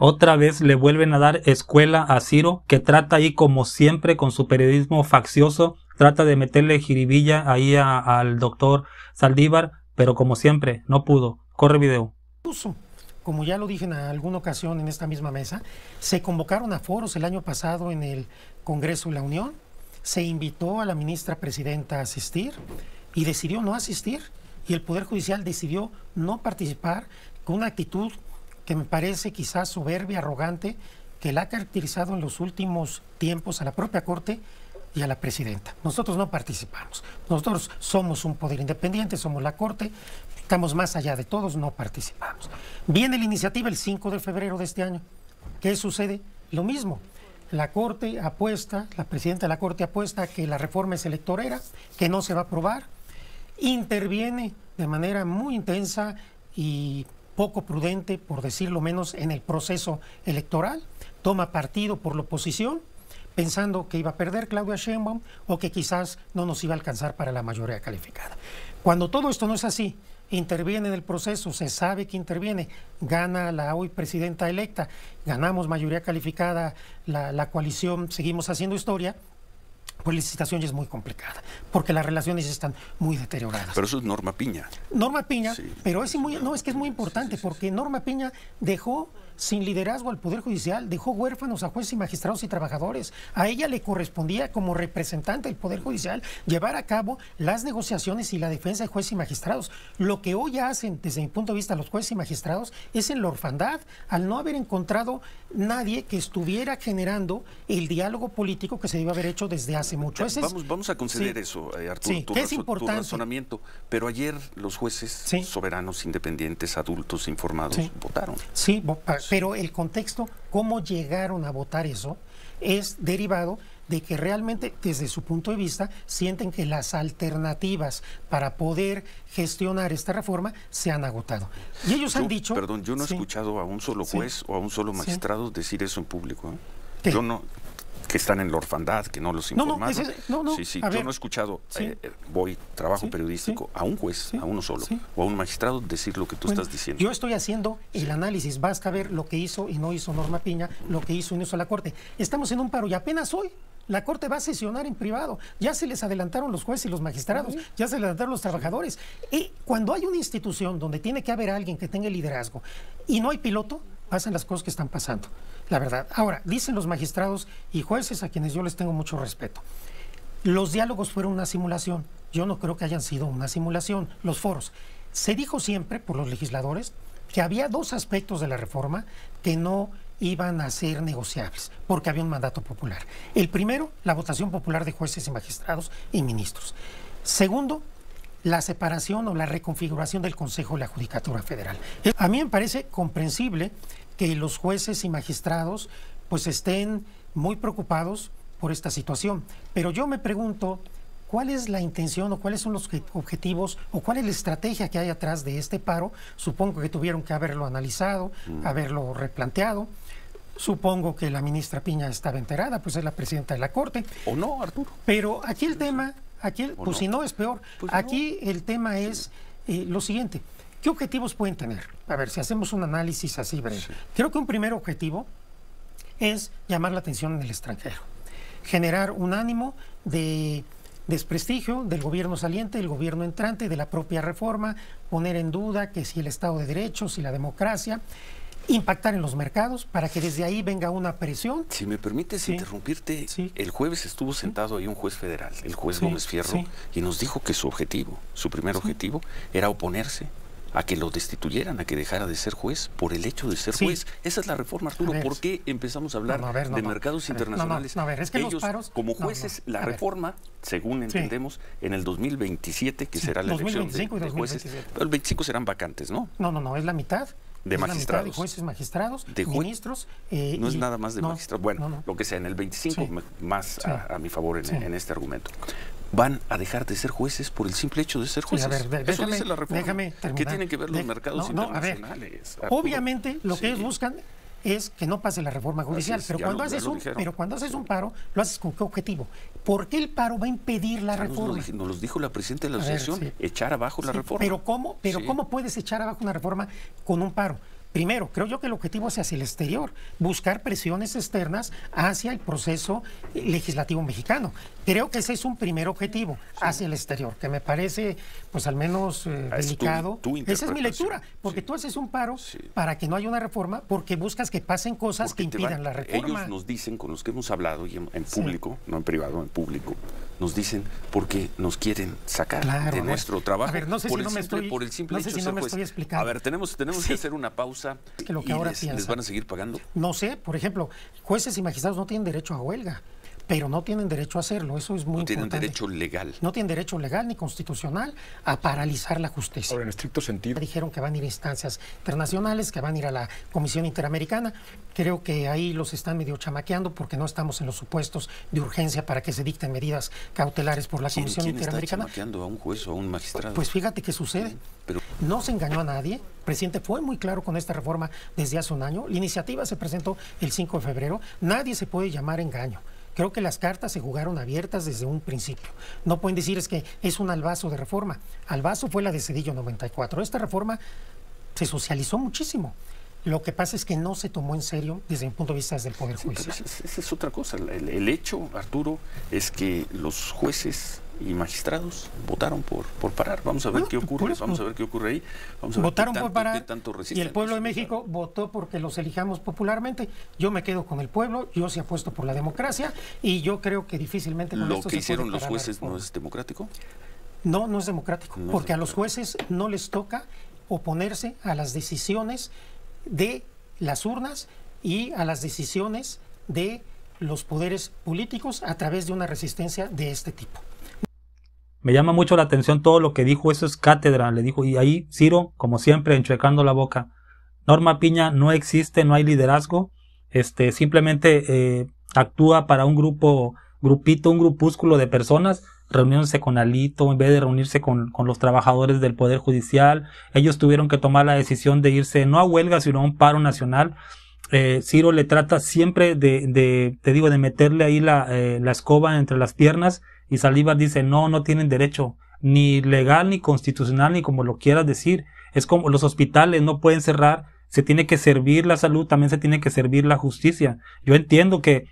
Otra vez le vuelven a dar escuela a Ciro, que trata ahí como siempre con su periodismo faccioso, trata de meterle jiribilla ahí al doctor Saldívar, pero como siempre, no pudo. Corre video. Como ya lo dije en alguna ocasión en esta misma mesa, se convocaron a foros el año pasado en el Congreso de la Unión, se invitó a la ministra presidenta a asistir y decidió no asistir y el Poder Judicial decidió no participar con una actitud que me parece quizás soberbia, arrogante, que la ha caracterizado en los últimos tiempos a la propia Corte y a la presidenta. Nosotros no participamos. Nosotros somos un poder independiente, somos la Corte, estamos más allá de todos, no participamos. Viene la iniciativa el 5 de febrero de este año. ¿Qué sucede? Lo mismo. La Corte apuesta, la presidenta de la Corte apuesta que la reforma es electorera, que no se va a aprobar. Interviene de manera muy intensa y poco prudente, por decirlo menos, en el proceso electoral, toma partido por la oposición, pensando que iba a perder Claudia Sheinbaum o que quizás no nos iba a alcanzar para la mayoría calificada. Cuando todo esto no es así, interviene en el proceso, se sabe que interviene, gana la hoy presidenta electa, ganamos mayoría calificada, la, la coalición, seguimos haciendo historia, pues la licitación ya es muy complicada, porque las relaciones están muy deterioradas. Pero eso es Norma Piña. Norma Piña, pero es muy, no, es que es muy importante, porque Norma Piña dejó sin liderazgo al Poder Judicial, dejó huérfanos a jueces y magistrados y trabajadores. A ella le correspondía, como representante del Poder Judicial, llevar a cabo las negociaciones y la defensa de jueces y magistrados. Lo que hoy hacen, desde mi punto de vista, los jueces y magistrados es en la orfandad, al no haber encontrado nadie que estuviera generando el diálogo político que se a haber hecho desde hace mucho. vamos, a conceder eso, eh, Arturo, es importante. razonamiento. Pero ayer los jueces soberanos, independientes, adultos, informados, votaron. Sí, pero el contexto, cómo llegaron a votar eso, es derivado de que realmente desde su punto de vista sienten que las alternativas para poder gestionar esta reforma se han agotado. Y ellos han dicho... Perdón, yo no he escuchado a un solo juez o a un solo magistrado decir eso en público. ¿eh? Yo no, que están en la orfandad, que no los informaron. No, no, no, Sí, sí, yo no he escuchado, eh, eh, voy, trabajo periodístico, a un juez, a uno solo, o a un magistrado decir lo que tú estás diciendo. Yo estoy haciendo el análisis, vas a ver lo que hizo y no hizo Norma Piña, lo que hizo y no hizo la Corte. Estamos en un paro y apenas hoy la Corte va a sesionar en privado. Ya se les adelantaron los jueces y los magistrados, ya se les adelantaron los trabajadores. Y cuando hay una institución donde tiene que haber alguien que tenga liderazgo y no hay piloto, pasan las cosas que están pasando, la verdad. Ahora, dicen los magistrados y jueces a quienes yo les tengo mucho respeto, los diálogos fueron una simulación. Yo no creo que hayan sido una simulación, los foros. Se dijo siempre por los legisladores que había dos aspectos de la reforma que no iban a ser negociables, porque había un mandato popular. El primero, la votación popular de jueces y magistrados y ministros. Segundo, la separación o la reconfiguración del Consejo de la Judicatura Federal. Eh, a mí me parece comprensible que los jueces y magistrados pues estén muy preocupados por esta situación, pero yo me pregunto cuál es la intención o cuáles son los objetivos o cuál es la estrategia que hay atrás de este paro. Supongo que tuvieron que haberlo analizado, mm. haberlo replanteado. Supongo que la ministra Piña estaba enterada, pues es la presidenta de la Corte. ¿O no, Arturo? Pero aquí el tema pues si no es peor. Pues, aquí el tema es eh, lo siguiente. ¿Qué objetivos pueden tener? A ver, si hacemos un análisis así breve. Creo que un primer objetivo es llamar la atención en el extranjero, generar un ánimo de desprestigio del gobierno saliente, del gobierno entrante, de la propia reforma, poner en duda que si el Estado de Derecho, si la democracia, impactar en los mercados para que desde ahí venga una presión. Si me permites interrumpirte, el jueves estuvo sentado ahí un juez federal, el juez Gómez Fierro, y nos dijo que su objetivo, su primer objetivo, era oponerse a que lo destituyeran, a que dejara de ser juez por el hecho de ser juez. Esa es la reforma, Arturo. ¿Por qué empezamos a hablar de mercados internacionales? A ver, es que Ellos, como jueces, la reforma, según entendemos, en el 2027, que será la elección de, y 2027. el 25 serán vacantes, ¿no? No, no, no, es la mitad de magistrados. de jueces, magistrados, de ministros. Eh, no es nada más de magistrados. Bueno, lo que sea, en el 25 más A, mi favor en, este argumento. Van a dejar de ser jueces por el simple hecho de ser jueces. a ver, déjame, Déjame ¿Qué tienen que ver los mercados internacionales? obviamente, lo que ellos buscan es que no pase la reforma judicial. pero, cuando haces un, pero cuando haces un paro, lo haces con qué objetivo. ¿Por qué el paro va a impedir la reforma? Nos, lo, dijo la presidenta de la asociación, echar abajo la reforma. Pero, ¿cómo, pero ¿cómo puedes echar abajo una reforma con un paro? Primero, creo yo que el objetivo es hacia el exterior, buscar presiones externas hacia el proceso legislativo mexicano. Creo que ese es un primer objetivo hacia el exterior, que me parece, pues al menos eh, ah, delicado. esa es mi lectura, porque tú haces un paro para que no haya una reforma, porque buscas que pasen cosas que impidan la reforma. Ellos nos dicen, con los que hemos hablado en, público, no en privado, en público, nos dicen porque nos quieren sacar de nuestro trabajo. A ver, no sé si no me estoy, explicando. A ver, tenemos, tenemos que hacer una pausa. y les, van a seguir pagando. No sé, por ejemplo, jueces y magistrados no tienen derecho a huelga pero no tienen derecho a hacerlo. Eso es muy importante. No tienen derecho legal. No tienen derecho legal ni constitucional a paralizar la justicia. Ahora, en estricto sentido. Dijeron que van a ir a instancias internacionales, que van a ir a la Comisión Interamericana. Creo que ahí los están medio chamaqueando porque no estamos en los supuestos de urgencia para que se dicten medidas cautelares por la Comisión ¿quién Interamericana. Está chamaqueando a un juez o a un magistrado? Pues fíjate qué sucede. No se engañó a nadie. El presidente fue muy claro con esta reforma desde hace un año. La iniciativa se presentó el 5 de febrero. Nadie se puede llamar engaño. Creo que las cartas se jugaron abiertas desde un principio. No pueden decir es que es un albazo de reforma. Albazo fue la de Cedillo 94. Esta reforma se socializó muchísimo. Lo que pasa es que no se tomó en serio desde el punto de vista del Poder Judicial. Esa es, otra cosa. el, hecho, Arturo, es que los jueces y magistrados votaron por, por parar. Vamos a ver ah, qué ocurre, vamos a ver qué ocurre ahí. Vamos a votaron por parar. y el pueblo de México votó porque los elijamos popularmente. Yo me quedo con el pueblo, yo se apuesto por la democracia y yo creo que difícilmente lo que hicieron los jueces no es democrático. No, no es democrático, porque a los jueces no les toca oponerse a las decisiones de las urnas y a las decisiones de los poderes políticos a través de una resistencia de este tipo. Me llama mucho la atención todo lo que dijo, eso es cátedra, le dijo, y ahí Ciro, como siempre, enchuecando la boca. Norma Piña no existe, no hay liderazgo, este, simplemente eh, actúa para un grupo, grupito, un grupúsculo de personas, reuniéndose con Alito, en vez de reunirse con, con, los trabajadores del Poder Judicial, ellos tuvieron que tomar la decisión de irse no a huelga, sino a un paro nacional. Eh, Ciro le trata siempre de, de, te digo, de meterle ahí la, eh, la escoba entre las piernas y Saliba dice, no, no tienen derecho, ni legal, ni constitucional, ni como lo quieras decir. Es como los hospitales no pueden cerrar, se tiene que servir la salud, también se tiene que servir la justicia. Yo entiendo que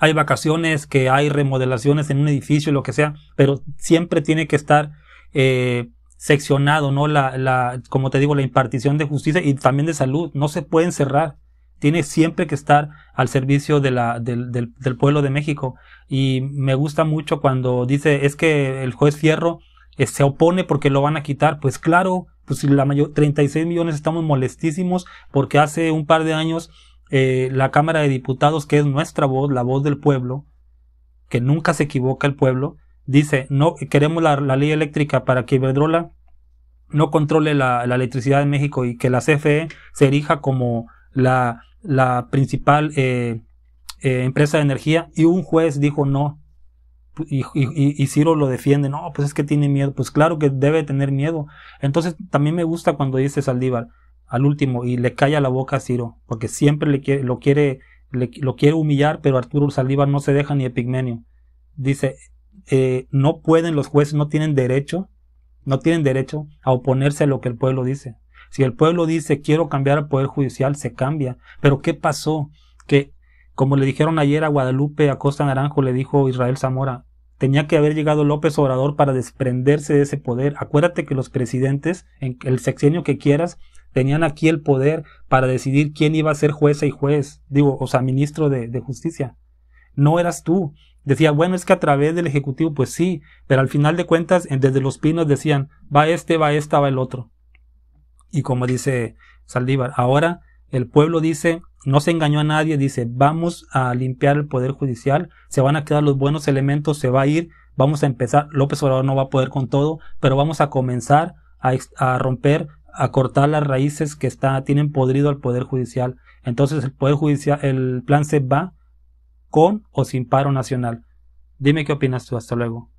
hay vacaciones, que hay remodelaciones en un edificio, lo que sea, pero siempre tiene que estar eh, seccionado, ¿no? La, la, como te digo, la impartición de justicia y también de salud. No se pueden cerrar tiene siempre que estar al servicio del, pueblo de México. Y me gusta mucho cuando dice, es que el juez Fierro eh, se opone porque lo van a quitar. Pues claro, pues la mayor, 36 millones estamos molestísimos porque hace un par de años eh, la Cámara de Diputados, que es nuestra voz, la voz del pueblo, que nunca se equivoca el pueblo, dice, no queremos la, ley eléctrica para que Iberdrola no controle la, la electricidad de México y que la CFE se erija como la la principal eh, eh, empresa de energía y un juez dijo no. Y, Ciro lo defiende, no, pues es que tiene miedo, pues claro que debe tener miedo. Entonces también me gusta cuando dice Saldívar al último y le calla la boca a Ciro, porque siempre le lo, quiere, lo quiere humillar, pero Arturo Saldívar no se deja ni Epigmenio. Dice, eh, no pueden los jueces, no tienen derecho, no tienen derecho a oponerse a lo que el pueblo dice. Si el pueblo dice quiero cambiar al Poder Judicial, se cambia. Pero ¿qué pasó? Que, como le dijeron ayer a Guadalupe a Costa Naranjo, le dijo Israel Zamora, tenía que haber llegado López Obrador para desprenderse de ese poder. Acuérdate que los presidentes, en el sexenio que quieras, tenían aquí el poder para decidir quién iba a ser jueza y juez, digo, o sea, ministro de, de justicia. No eras tú. Decía, bueno, es que a través del Ejecutivo, pues sí, pero al final de cuentas, desde los pinos decían, va este, va esta, va el otro. Y como dice Saldívar, ahora el pueblo dice, no se engañó a nadie, dice, vamos a limpiar el Poder Judicial, se van a quedar los buenos elementos, se va a ir, vamos a empezar, López Obrador no va a poder con todo, pero vamos a comenzar a, romper, a cortar las raíces que está, tienen podrido al Poder Judicial. Entonces el Poder Judicial, el plan se va con o sin paro nacional. Dime qué opinas tú, hasta luego.